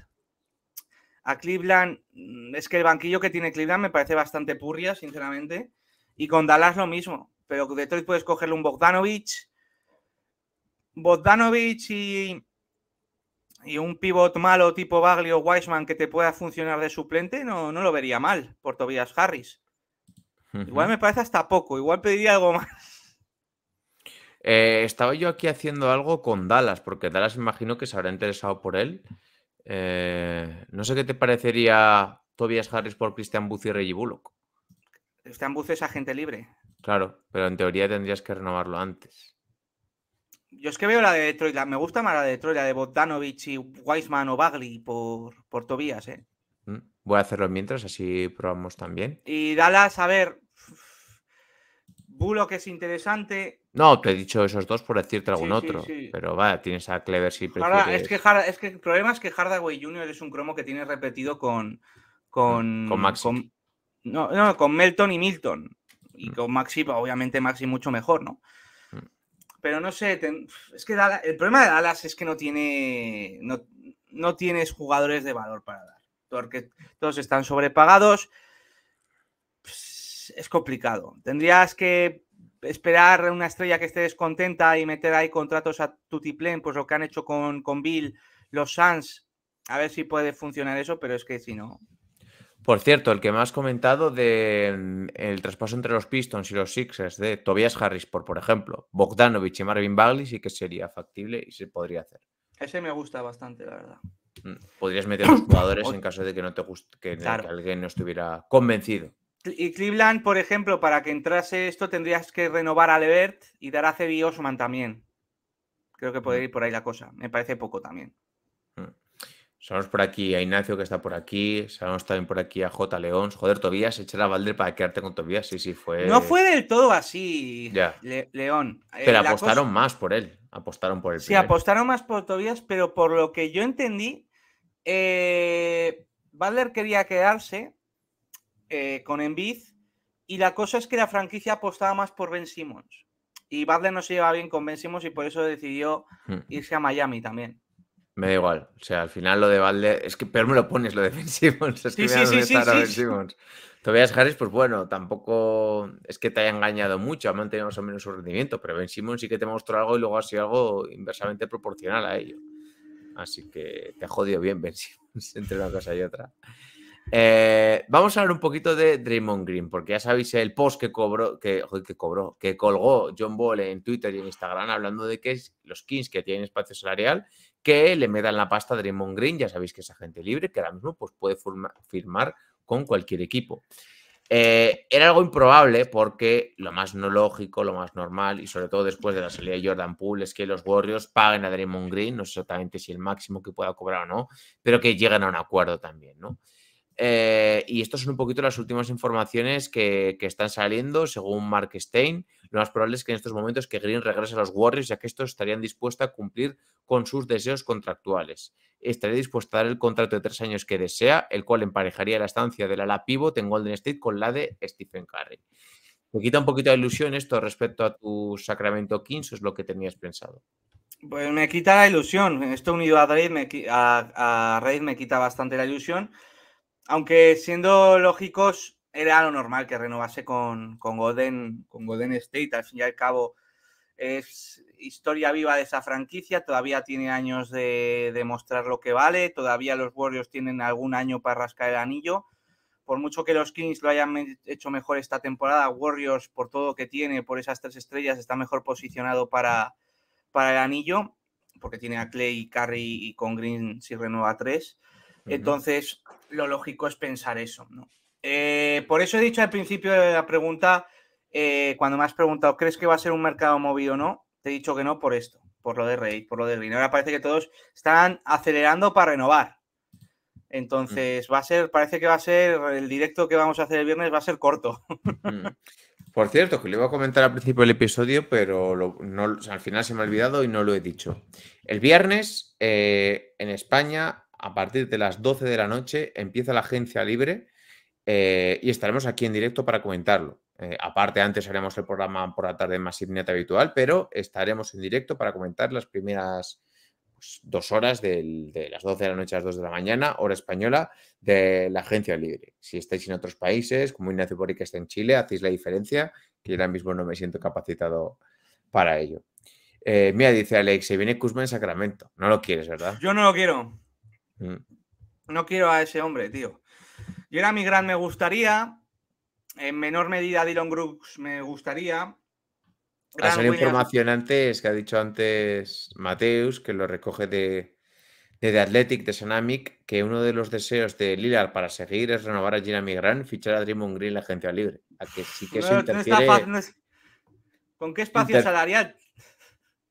A Cleveland, mm, es que el banquillo que tiene Cleveland me parece bastante purria, sinceramente. Y con Dallas lo mismo. Pero Detroit puedes cogerle un Bogdanovich. Bogdanovich y y un pivot malo tipo Bagley o Wiseman que te pueda funcionar de suplente, no, no lo vería mal por Tobias Harris. Igual me parece hasta poco, igual pediría algo más. Eh, estaba yo aquí haciendo algo con Dallas, porque Dallas imagino que se habrá interesado por él. Eh, no sé qué te parecería Tobias Harris por Christian Buzzi y Reggie Bullock. Christian Buzzi es agente libre. Claro, pero en teoría tendrías que renovarlo antes. Yo es que veo la de Detroit, me gusta más la de Detroit, la de Bogdanovich y Wiseman o Bagley por, por Tobías, ¿eh? Mm, voy a hacerlo mientras, así probamos también. Y Dallas, a ver, Bulo que es interesante. No, te he dicho esos dos por decirte algún otro. Pero va, tienes a Clever si Ahora, es, que el problema es que Hardaway Jr. es un cromo que tienes repetido con. Con, mm, Maxi. no, no, con Melton y Milton. Y mm. con Maxi, obviamente Maxi mucho mejor, ¿no? pero no sé, es que el problema de Dallas es que no tiene no, no tienes jugadores de valor para dar, porque todos están sobrepagados. es complicado. Tendrías que esperar una estrella que esté descontenta y meter ahí contratos a Tuttiplen, pues lo que han hecho con, con Bill, los Suns, a ver si puede funcionar eso, pero es que si no, por cierto, el que me has comentado de mm, el traspaso entre los Pistons y los Sixers de Tobias Harris, por, por ejemplo, Bogdanovich y Marvin Bagley sí que sería factible y se podría hacer. Ese me gusta bastante, la verdad. Mm, podrías meter los jugadores en caso de que no te guste, que, alguien no estuviera convencido. Y Cleveland, por ejemplo, para que entrase esto tendrías que renovar a Levert y dar a Cedi Osman también. Creo que podría mm. ir por ahí la cosa. Me parece poco también. Sabemos por aquí a Ignacio, que está por aquí. Saludos también por aquí a J. León. Joder, Tobías, echar a Valder para quedarte con Tobías. Sí, sí, fue. No fue del todo así, León. Eh, pero apostaron más por él. Apostaron por él. Sí, apostaron más por Tobías, pero por lo que yo entendí, Valder eh, quería quedarse eh, con Envid. Y la cosa es que la franquicia apostaba más por Ben Simmons. Y Valder no se llevaba bien con Ben Simmons y por eso decidió irse a Miami también. Me da igual. O sea, al final lo de Valde. Es que peor me lo pones lo de Ben Simmons. *laughs* Es que sí, me sí, sí, Ben Tobias Harris, pues bueno, tampoco es que te haya engañado mucho, ha mantenido más o menos su rendimiento, pero Ben Simmons sí que te mostró algo y luego ha sido algo inversamente proporcional a ello. Así que te ha jodido bien Ben Simmons *laughs* entre una cosa y otra. Eh, vamos a hablar un poquito de Draymond Green, porque ya sabéis el post que cobró, que, que cobró, que colgó John Ball en Twitter y en Instagram hablando de que los Kings que tienen espacio salarial que le metan la pasta a Draymond Green, ya sabéis que es agente libre, que ahora mismo pues, puede firmar con cualquier equipo. Eh, era algo improbable porque lo más no lógico, lo más normal y sobre todo después de la salida de Jordan Poole es que los Warriors paguen a Draymond Green, no sé exactamente si el máximo que pueda cobrar o no, pero que lleguen a un acuerdo también, ¿no? Eh, y estas son un poquito las últimas informaciones que, que están saliendo según Mark Stein, lo más probable es que en estos momentos que Green regrese a los Warriors, ya que estos estarían dispuestos a cumplir con sus deseos contractuales. Estaría dispuesto a dar el contrato de tres años que desea, el cual emparejaría la estancia de la ala pivot en Golden State con la de Stephen Curry. ¿Te quita un poquito de ilusión esto respecto a tu Sacramento Kings, ¿o es lo que tenías pensado? Pues me quita la ilusión. Esto unido a Reid a Reid me quita bastante la ilusión. Aunque siendo lógicos, era lo normal que renovase con, con, Golden, con State. Al fin y al cabo, es historia viva de esa franquicia. Todavía tiene años de, demostrar lo que vale. Todavía los Warriors tienen algún año para rascar el anillo. Por mucho que los Kings lo hayan hecho mejor esta temporada, Warriors, por todo lo que tiene, por esas tres estrellas, está mejor posicionado para, para el anillo, porque tiene a Clay, Curry y con Green si renueva tres. Entonces, lo lógico es pensar eso, ¿no? Eh, por eso he dicho al principio de la pregunta, eh, cuando me has preguntado, ¿crees que va a ser un mercado movido o no? Te he dicho que no por esto, por lo de Rey, por lo de Green. Ahora parece que todos están acelerando para renovar. Entonces, va a ser, parece que va a ser el directo que vamos a hacer el viernes, va a ser corto. Mm. Por cierto, que le iba a comentar al principio del episodio, pero al final se me ha olvidado y no lo he dicho. El viernes eh, en España, a partir de las 12 de la noche, empieza la agencia libre eh, y estaremos aquí en directo para comentarlo. Eh, aparte, antes haremos el programa por la tarde más neta habitual, pero estaremos en directo para comentar las primeras pues, dos horas de las 12 de la noche a las 2 de la mañana, hora española, de la Agencia Libre. Si estáis en otros países, como Ignacio Boric que está en Chile, hacéis la diferencia, que yo ahora mismo no me siento capacitado para ello. Eh, mira, dice Alex, se viene Kuzma en Sacramento. No lo quieres, ¿verdad? Yo no lo quiero. Mm. No quiero a ese hombre, tío. Y Grant me gustaría. En menor medida, Dylan Brooks me gustaría. ha información antes que ha dicho antes Mateus, que lo recoge de, de The Athletic, de Sonamic, que uno de los deseos de Lillard para seguir es renovar a Jeremy Grant, fichar a Draymond Green en la agencia libre. A que sí que se interfiere. ¿Con qué espacio salarial?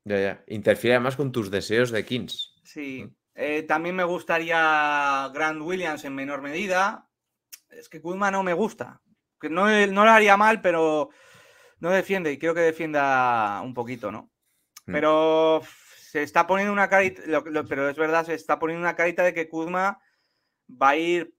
Ya, ya. Interfiere además con tus deseos de Kings. Sí. Eh, también me gustaría Grant Williams en menor medida es que Kuzma no me gusta. Que no, no lo haría mal, pero no defiende y quiero que defienda un poquito, ¿no? Mm. Pero se está poniendo una carita, pero es verdad, se está poniendo una carita de que Kuzma va a ir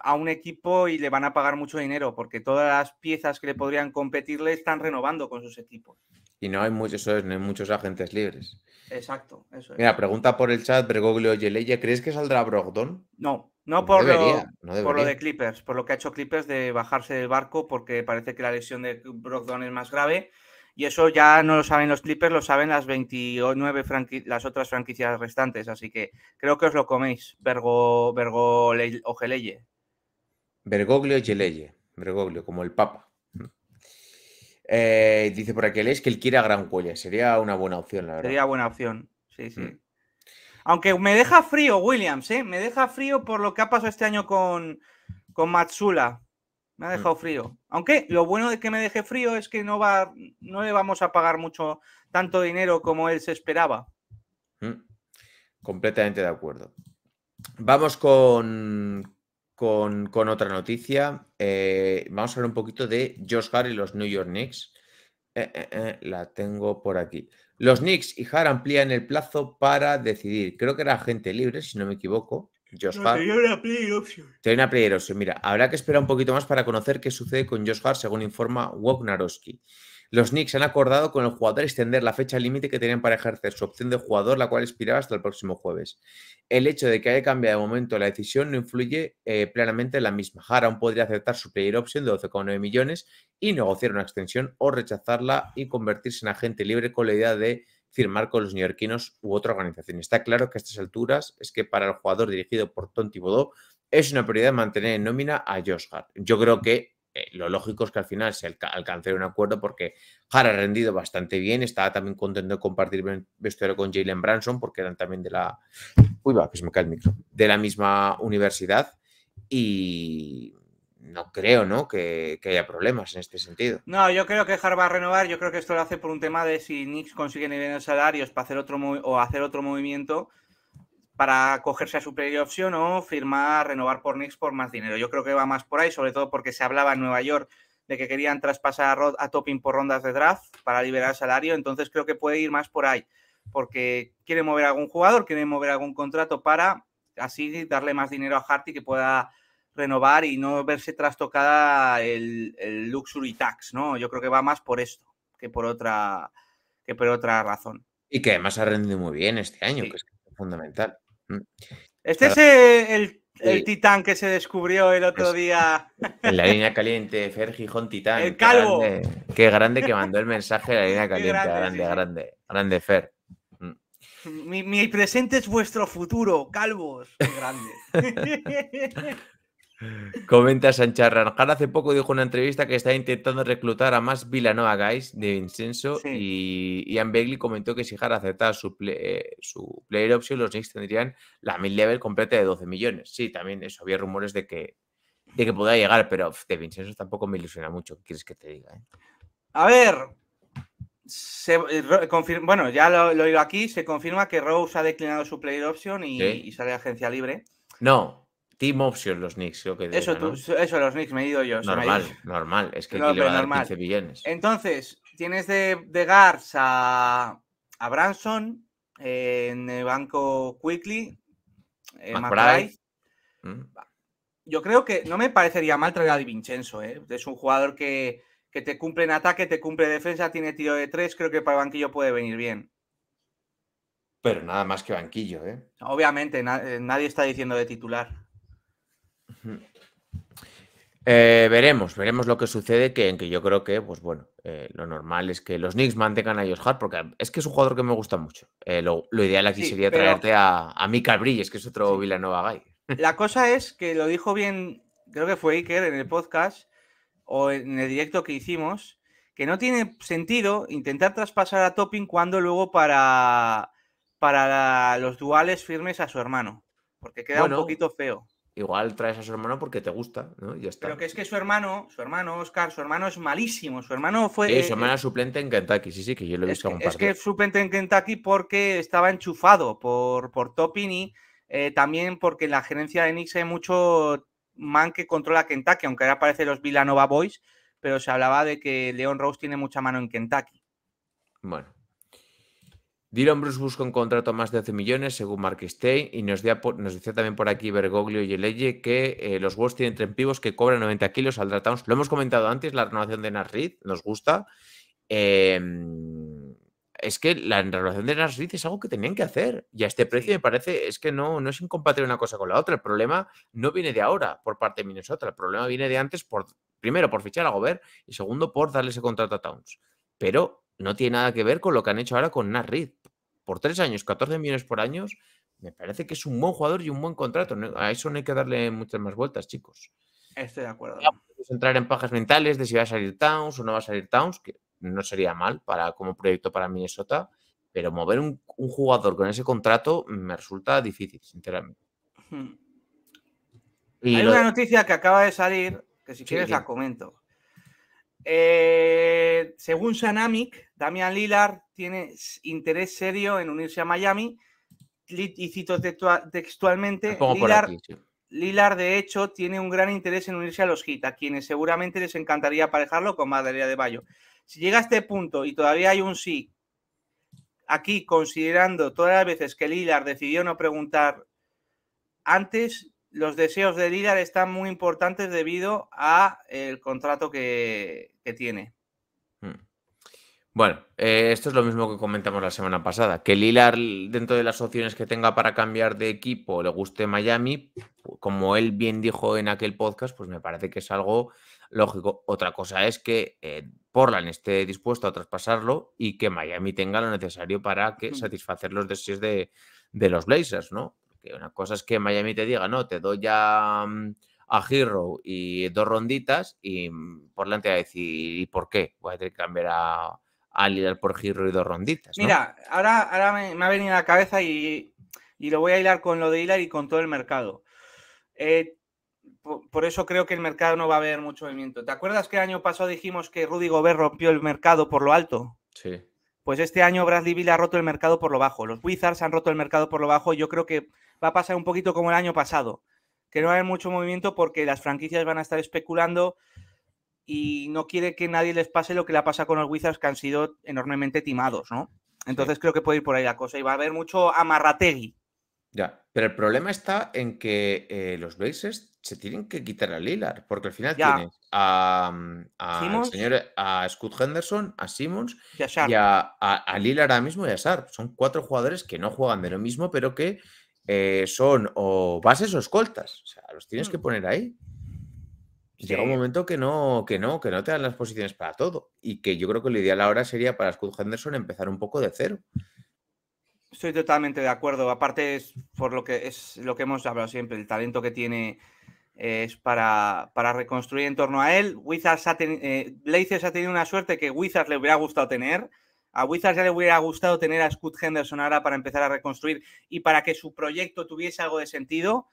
a un equipo y le van a pagar mucho dinero, porque todas las piezas que le podrían competir le están renovando con sus equipos. Y no hay muchos, muchos agentes libres. Exacto, Mira, pregunta por el chat, Bregoglio Yeleye, ¿crees que saldrá Brogdon? No. No, por, lo, de Clippers, por lo que ha hecho Clippers de bajarse del barco porque parece que la lesión de BrockDown es más grave. Y eso ya no lo saben los Clippers, lo saben las 29 las otras franquicias restantes. Así que creo que os lo coméis, Vergo, o Geleye. Bergoglio Geleye, Bergoglio, como el Papa. Eh, dice por aquí, es que él quiere a Gran Cuella. Sería una buena opción, la verdad. Sería buena opción, sí, mm. sí. Aunque me deja frío Williams, ¿eh? Me deja frío por lo que ha pasado este año con, Matsula. Me ha dejado mm. frío. Aunque lo bueno de que me deje frío es que no, va, no le vamos a pagar mucho tanto dinero como él se esperaba. Mm. Completamente de acuerdo. Vamos con, otra noticia. Eh, vamos a hablar un poquito de Josh Hart y los New York Knicks. Eh, eh, la tengo por aquí. Los Knicks y Hart amplían el plazo para decidir. Creo que era gente libre, si no me equivoco. Josh no, Tenía una player option. Tenía una player option. Mira, habrá que esperar un poquito más para conocer qué sucede con Josh Hart, según informa Woknarowski. Los Knicks han acordado con el jugador extender la fecha límite que tenían para ejercer su opción de jugador, la cual expiraba hasta el próximo jueves. El hecho de que haya cambiado de momento la decisión no influye eh, plenamente en la misma. un podría aceptar su player option de 12,9 millones y negociar una extensión o rechazarla y convertirse en agente libre con la idea de firmar con los neoyorquinos u otra organización. Está claro que a estas alturas es que para el jugador dirigido por Tony Bodó es una prioridad mantener en nómina a Josh Hart. Yo creo que eh, lo lógico es que al final se alcance un acuerdo porque Jara ha rendido bastante bien, estaba también contento de compartir vestuario con Jalen Branson porque eran también de la... Uy, va, De la misma universidad y no creo, ¿no? Que, haya problemas en este sentido. No, yo creo que Har va a renovar. Yo creo que esto lo hace por un tema de si Knicks consigue niveles salarios para hacer otro o hacer otro movimiento para acogerse a su player opción o firmar, renovar por Knicks por más dinero. Yo creo que va más por ahí, sobre todo porque se hablaba en Nueva York de que querían traspasar a, a Topping por rondas de draft para liberar salario, entonces creo que puede ir más por ahí, porque quiere mover algún jugador, quiere mover algún contrato para así darle más dinero a Harty que pueda renovar y no verse trastocada el, el luxury tax, ¿no? Yo creo que va más por esto que por otra que por otra razón. Y que además ha rendido muy bien este año, que es fundamental. Este es e, el, titán que se descubrió el otro día. En la línea *laughs* caliente, Fer Gijón Titán. El calvo. Qué grande, que mandó el mensaje de la línea *laughs* caliente. Grande grande, grande, Fer. Mm. Mi, mi, presente es vuestro futuro, calvos. Qué grande. *laughs* Comenta Sancharran Ranjar hace poco dijo en una entrevista que está intentando reclutar a más Villanova Guys de Vincenzo y Ian Begley comentó que si Jara aceptaba eh, su, player option, los Knicks tendrían la mil level completa de 12 millones. Sí, también eso había rumores de que, que podía llegar, pero de Vincenzo tampoco me ilusiona mucho. ¿Qué ¿Quieres que te diga? Eh? A ver, eh, bueno, ya lo, he digo aquí, se confirma que Rose ha declinado su player option y, y sale a agencia libre. No. Team Option los Knicks, creo que. Eso, eso los Knicks me he ido yo. Normal, normal. Es que le a dar billones. Entonces, tienes de, de Gars a, Branson, eh, en el banco Quickly, eh, McBride. Mm. Yo creo que no me parecería mal traer a Di Vincenzo. Eh. Es un jugador que, te cumple en ataque, te cumple defensa, tiene tiro de tres. Creo que para el banquillo puede venir bien. Pero nada más que banquillo, ¿eh? Obviamente, nadie está diciendo de titular. Eh, veremos, veremos lo que sucede, que, en que yo creo que, pues bueno, eh, lo normal es que los Knicks mantengan a Josh Hard porque es que es un jugador que me gusta mucho. Eh, lo, ideal aquí sería traerte a, a Brilles, que es otro Villanova Guy. La *laughs* cosa es que lo dijo bien, creo que fue Iker en el podcast o en el directo que hicimos, que no tiene sentido intentar traspasar a Topping cuando luego para, para los duales firmes a su hermano, porque queda un poquito feo igual traes a su hermano porque te gusta, ¿no? Ya está. Pero que es que su hermano, su hermano Oscar, su hermano es malísimo. Su hermano fue. Sí, su eh, hermano eh, suplente en Kentucky, sí, sí, que yo lo he visto un que, es que suplente en Kentucky porque estaba enchufado por, por Topini. Eh, también porque en la gerencia de Knicks hay mucho man que controla Kentucky, aunque ahora aparecen los Villanova Boys, pero se hablaba de que Leon Rose tiene mucha mano en Kentucky. Bueno, Dylan Bruce busca un contrato más de 11 millones, según Mark Stein, y nos, decía también por aquí Bergoglio y Eleye que eh, los Wolves tienen tres pivos que cobran 90 kilos al Towns. Lo hemos comentado antes, la renovación de Nasrid, nos gusta. Em, es que la renovación de Nasrid es algo que tenían que hacer, y a este precio me parece es que no, no es incompatible una cosa con la otra. El problema no viene de ahora por parte de Minnesota, el problema viene de antes, por primero por fichar a Gobert y segundo por darle ese contrato a Towns. Pero no tiene nada que ver con lo que han hecho ahora con Nasrid por tres años, 14 millones por año, me parece que es un buen jugador y un buen contrato. A eso no hay que darle muchas más vueltas, chicos. Estoy de acuerdo. entrar en pajas mentales de si va a salir Towns o no va a salir Towns, que no sería mal para, como proyecto para Minnesota, pero mover un, jugador con ese contrato me resulta difícil, sinceramente. Y hay una noticia que acaba de salir, que si quieres la comento. Eh, según Sanamic, Damián Lilar tiene interés serio en unirse a Miami. Y cito textualmente, Lilar de hecho, tiene un gran interés en unirse a los Heat, a quienes seguramente les encantaría aparejarlo con Madalena de Bayo. Si llega a este punto y todavía hay un sí, aquí considerando todas las veces que Lilar decidió no preguntar antes, los deseos de Lilar están muy importantes debido a el contrato que tiene. Bueno, eh, esto es lo mismo que comentamos la semana pasada, que Lilar dentro de las opciones que tenga para cambiar de equipo le guste Miami, como él bien dijo en aquel podcast, pues me parece que es algo lógico. Otra cosa es que eh, Portland esté dispuesto a traspasarlo y que Miami tenga lo necesario para que satisfacer los deseos de, los Blazers, ¿no? Porque una cosa es que Miami te diga, no, te doy ya mm, a Hero y dos ronditas y mm, Portland te va a decir, ¿y por qué? Voy a tener que cambiar a a hilar por giro y dos ronditas. Mira, ahora, ahora me, ha venido a la cabeza y, lo voy a hilar con lo de hilar y con todo el mercado. Eh, por, eso creo que el mercado no va a haber mucho movimiento. ¿Te acuerdas que el año pasado dijimos que Rudy Gobert rompió el mercado por lo alto? Sí. Pues este año Bradley Bill ha roto el mercado por lo bajo. Los Wizards han roto el mercado por lo bajo. Yo creo que va a pasar un poquito como el año pasado, que no va a haber mucho movimiento porque las franquicias van a estar especulando y no quiere que nadie les pase lo que le ha pasado con los Wizards que han sido enormemente timados, ¿no? Entonces creo que puede ir por ahí la cosa y va a haber mucho amarrategui. Ya, pero el problema está en que eh, los Blazers se tienen que quitar a Lillard, porque al final tienes a, mm, a, Scott Henderson, a Simmons y, a, Lilar Lillard ahora mismo y a Sharp. Son cuatro jugadores que no juegan de lo mismo, pero que eh, son o bases o escoltas. O sea, los tienes que mm. poner ahí. Llega un momento que no, que no, que no te dan las posiciones para todo. Y que yo creo que lo ideal ahora sería para Scott Henderson empezar un poco de cero. Estoy totalmente de acuerdo. Aparte, es por lo que es lo que hemos hablado siempre, el talento que tiene es para, para reconstruir en torno a él. Wizards ha eh, ha tenido una suerte que Wizards le hubiera gustado tener. A Wizards ya le hubiera gustado tener a Scott Henderson ahora para empezar a reconstruir y para que su proyecto tuviese algo de sentido.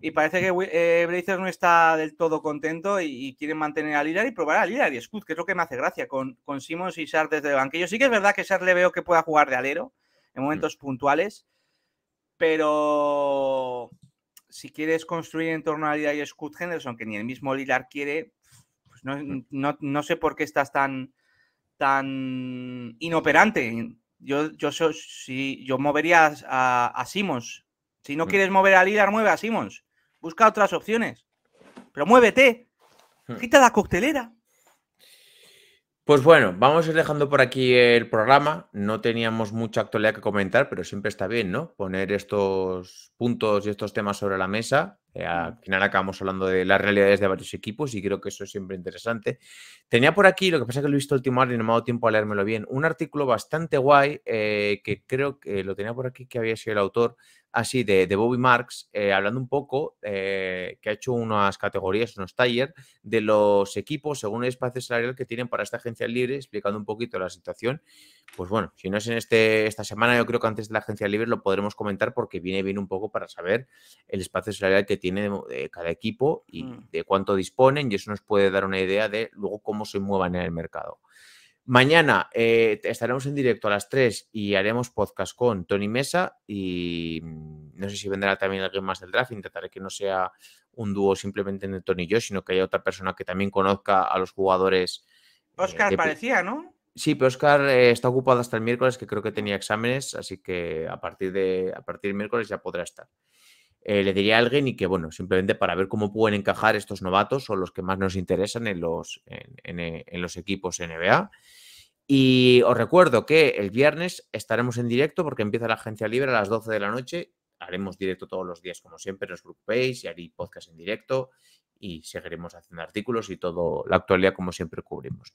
Y parece que eh, no está del todo contento y, quieren quiere mantener a Lillard y probar a Lillard y Scud, que es lo que me hace gracia con, con y Sar desde el banquillo. Sí que es verdad que Sar le veo que pueda jugar de alero en mm. momentos puntuales, pero si quieres construir en torno a Lillard y Scud Henderson, que ni el mismo Lillard quiere, pues mm. no, sé por qué estás tan, tan inoperante. Yo, yo, si, yo movería a, a si no mm. quieres mover a Lillard, mueve a Simons. Busca otras opciones. Pero muévete. Hmm. Quita la coctelera. Pues bueno, vamos a ir dejando por aquí el programa. No teníamos mucha actualidad que comentar, pero siempre está bien, ¿no? Poner estos puntos y estos temas sobre la mesa. Eh, al hmm. final acabamos hablando de las realidades de varios equipos y creo que eso es siempre interesante. Tenía por aquí, lo que pasa es que lo he visto el último y no me ha dado tiempo a leérmelo bien, un artículo bastante guay eh, que creo que lo tenía por aquí que había sido el autor así de, de Bobby Marks, eh, hablando un poco, eh, que ha hecho unas categorías, unos talleres de los equipos según el espacio salarial que tienen para esta agencia libre, explicando un poquito la situación. Pues bueno, si no es en este, esta semana, yo creo que antes de la agencia libre lo podremos comentar porque viene bien un poco para saber el espacio salarial que tiene cada equipo y mm. de cuánto disponen y eso nos puede dar una idea de luego cómo se muevan en el mercado. Mañana eh, estaremos en directo a las 3 y haremos podcast con Tony Mesa y mm, no sé si vendrá también alguien más del draft. Intentaré que no sea un dúo simplemente entre Tony y yo, sino que haya otra persona que también conozca a los jugadores. Oscar eh, parecía, ¿no? Sí, pero Oscar eh, está ocupado hasta el miércoles, que creo que tenía exámenes, así que a partir, de, a partir del miércoles ya podrá estar. Eh, le diría a alguien y que, bueno, simplemente para ver cómo pueden encajar estos novatos o los que más nos interesan en los, en, eh, los equipos NBA. Y os recuerdo que el viernes estaremos en directo porque empieza la agencia libre a las 12 de la noche. Haremos directo todos los días, como siempre, los group page y haré podcast en directo y seguiremos haciendo artículos y todo la actualidad, como siempre, cubrimos.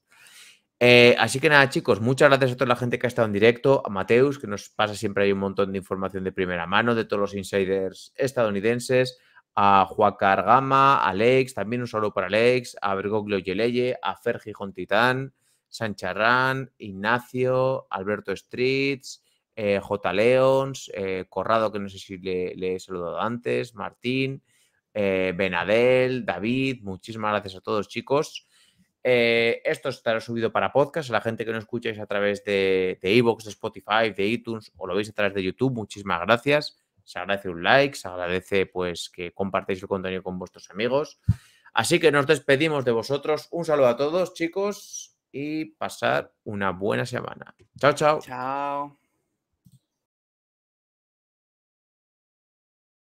Eh, así que nada, chicos, muchas gracias a toda la gente que ha estado en directo, a Mateus, que nos pasa siempre hay un montón de información de primera mano de todos los insiders estadounidenses, a Juacar Gama, a Alex, también un saludo para Alex, a Bergoglio Yeleye, a Fergi Jontitán, Sancharrán, Ignacio, Alberto Streets, eh, J. Leons, eh, Corrado, que no sé si le, he saludado antes, Martín, Benadel, David, muchísimas gracias a todos, chicos. Eh, esto estará subido para podcast. A la gente que no escucháis a través de de, Spotify, de iTunes o lo veis a través de YouTube, muchísimas gracias. Se agradece un like, se agradece pues que compartáis el contenido con vuestros amigos. Así que nos despedimos de vosotros. Un saludo a todos, chicos, y pasar una buena semana. Chao, chao. Chao.